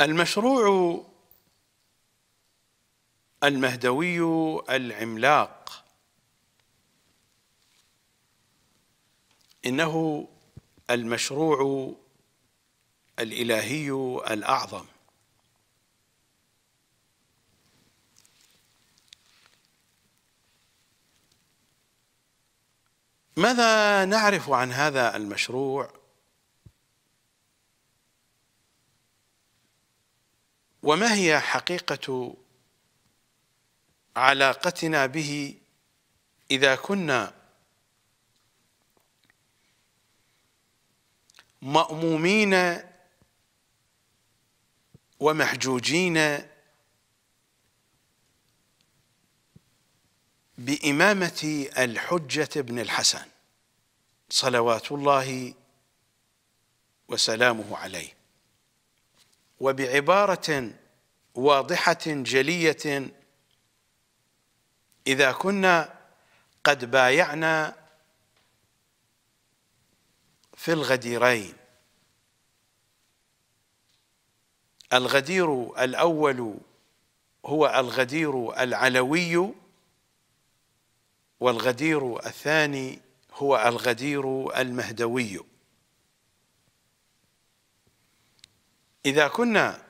المشروع المهدوي العملاق انه المشروع الالهي الاعظم ماذا نعرف عن هذا المشروع وما هي حقيقة علاقتنا به إذا كنا مأمومين ومحجوجين بإمامة الحجة بن الحسن صلوات الله وسلامه عليه وبعبارة واضحة جلية إذا كنا قد بايعنا في الغديرين الغدير الأول هو الغدير العلوي والغدير الثاني هو الغدير المهدوي إذا كنا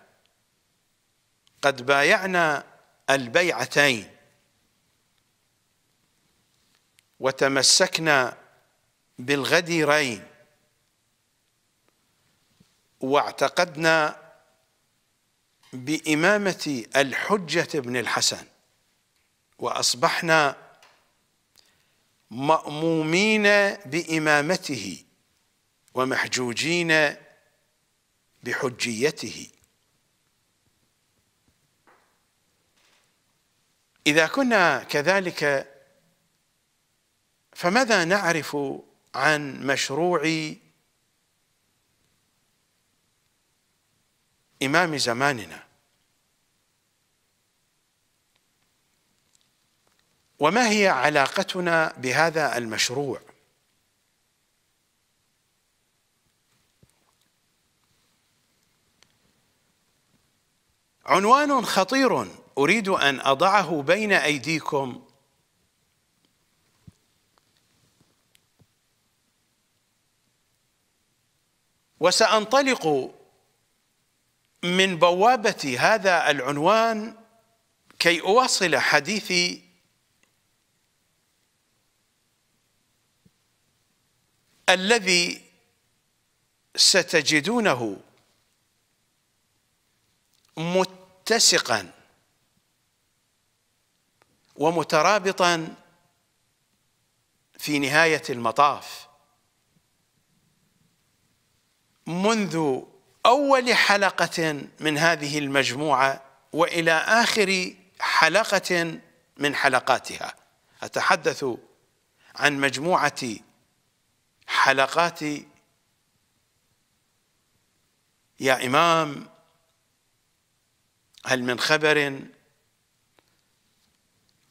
قد بايعنا البيعتين وتمسكنا بالغديرين واعتقدنا بإمامة الحجة بن الحسن وأصبحنا مأمومين بإمامته ومحجوجين بحجيته اذا كنا كذلك فماذا نعرف عن مشروع امام زماننا وما هي علاقتنا بهذا المشروع عنوان خطير اريد ان اضعه بين ايديكم وسانطلق من بوابه هذا العنوان كي اواصل حديثي الذي ستجدونه مت متسقا ومترابطا في نهايه المطاف منذ اول حلقه من هذه المجموعه والى اخر حلقه من حلقاتها اتحدث عن مجموعه حلقات يا امام هل من خبر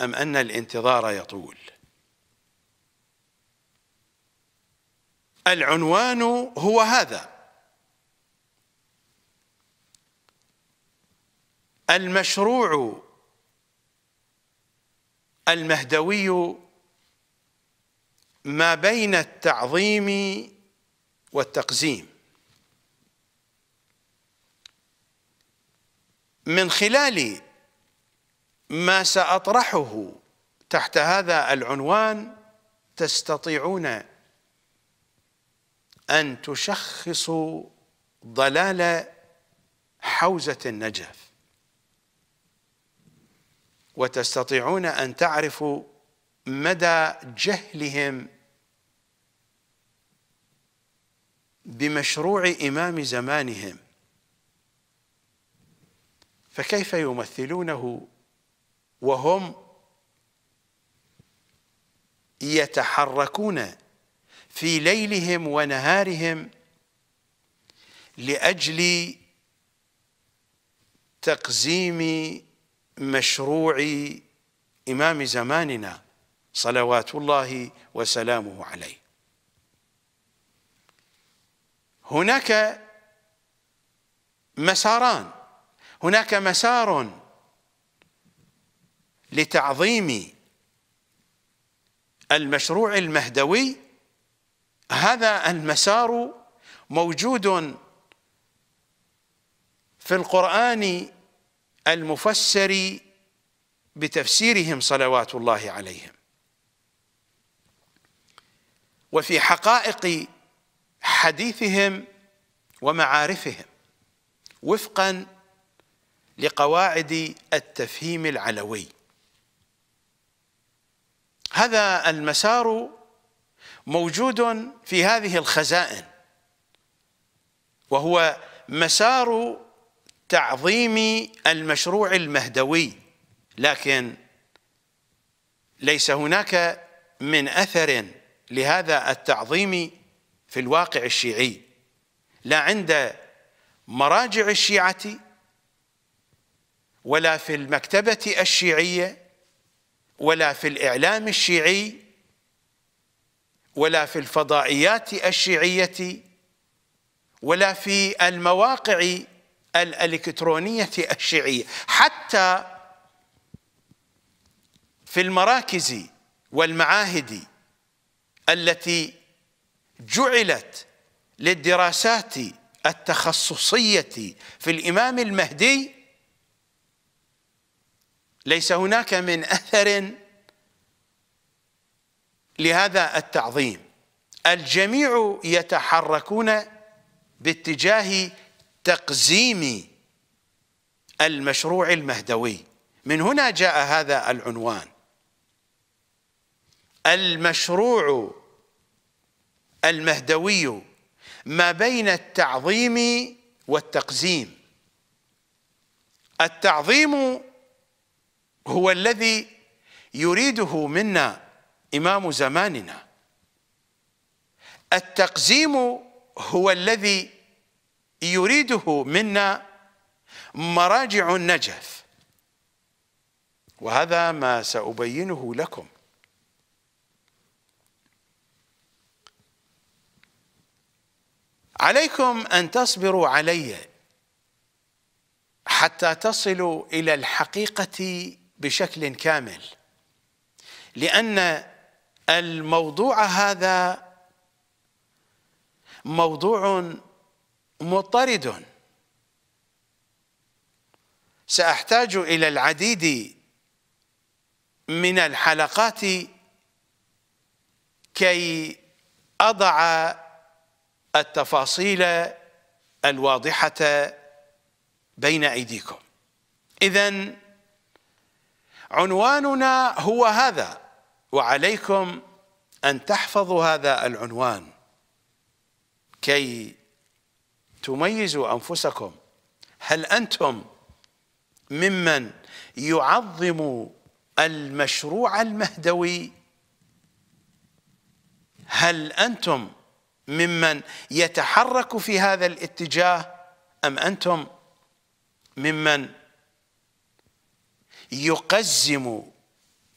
أم أن الانتظار يطول العنوان هو هذا المشروع المهدوي ما بين التعظيم والتقزيم من خلال ما سأطرحه تحت هذا العنوان تستطيعون أن تشخصوا ضلال حوزة النجف وتستطيعون أن تعرفوا مدى جهلهم بمشروع إمام زمانهم فكيف يمثلونه وهم يتحركون في ليلهم ونهارهم لاجل تقزيم مشروع امام زماننا صلوات الله وسلامه عليه هناك مساران هناك مسار لتعظيم المشروع المهدوي هذا المسار موجود في القرآن المفسر بتفسيرهم صلوات الله عليهم وفي حقائق حديثهم ومعارفهم وفقا لقواعد التفهيم العلوي هذا المسار موجود في هذه الخزائن وهو مسار تعظيم المشروع المهدوي لكن ليس هناك من اثر لهذا التعظيم في الواقع الشيعي لا عند مراجع الشيعه ولا في المكتبة الشيعية ولا في الإعلام الشيعي ولا في الفضائيات الشيعية ولا في المواقع الإلكترونية الشيعية حتى في المراكز والمعاهد التي جعلت للدراسات التخصصية في الإمام المهدي ليس هناك من اثر لهذا التعظيم الجميع يتحركون باتجاه تقزيم المشروع المهدوي من هنا جاء هذا العنوان المشروع المهدوي ما بين التعظيم والتقزيم التعظيم هو الذي يريده منا إمام زماننا التقزيم هو الذي يريده منا مراجع النجف وهذا ما سأبينه لكم عليكم أن تصبروا علي حتى تصلوا إلى الحقيقة بشكل كامل لان الموضوع هذا موضوع مطرد ساحتاج الى العديد من الحلقات كي اضع التفاصيل الواضحه بين ايديكم اذن عنواننا هو هذا وعليكم أن تحفظوا هذا العنوان كي تميزوا أنفسكم هل أنتم ممن يعظم المشروع المهدوي هل أنتم ممن يتحرك في هذا الاتجاه أم أنتم ممن يقزم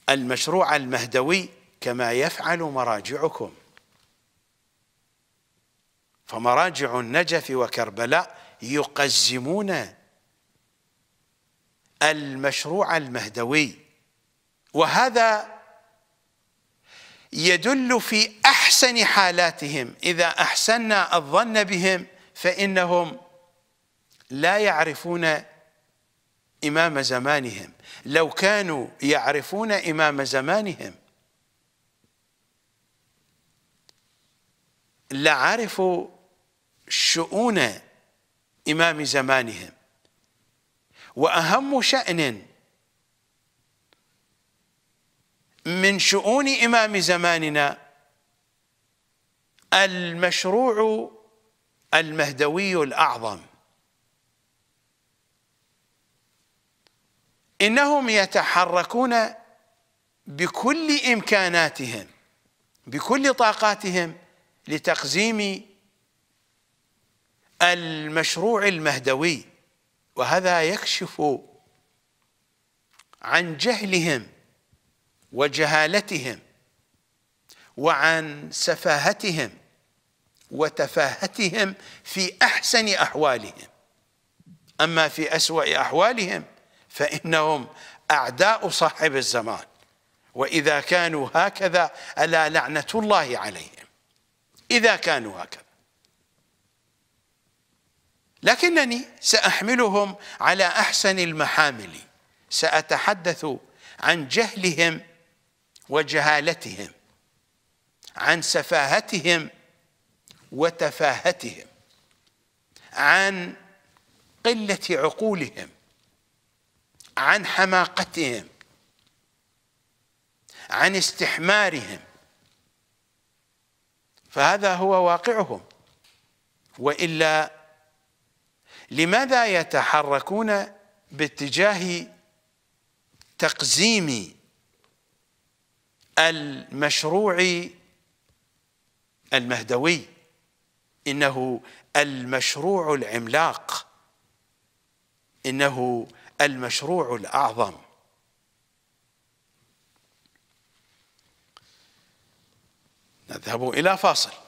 المشروع المهدوي كما يفعل مراجعكم فمراجع النجف وكربلاء يقزمون المشروع المهدوي وهذا يدل في أحسن حالاتهم إذا أحسنا الظن بهم فإنهم لا يعرفون إمام زمانهم لو كانوا يعرفون إمام زمانهم لعرفوا شؤون إمام زمانهم وأهم شأن من شؤون إمام زماننا المشروع المهدوي الأعظم إنهم يتحركون بكل إمكاناتهم بكل طاقاتهم لتقزيم المشروع المهدوي وهذا يكشف عن جهلهم وجهالتهم وعن سفاهتهم وتفاهتهم في احسن احوالهم اما في اسوا احوالهم فإنهم أعداء صاحب الزمان وإذا كانوا هكذا ألا لعنة الله عليهم إذا كانوا هكذا لكنني سأحملهم على أحسن المحامل سأتحدث عن جهلهم وجهالتهم عن سفاهتهم وتفاهتهم عن قلة عقولهم عن حماقتهم عن استحمارهم فهذا هو واقعهم والا لماذا يتحركون باتجاه تقزيم المشروع المهدوي انه المشروع العملاق انه المشروع الأعظم نذهب إلى فاصل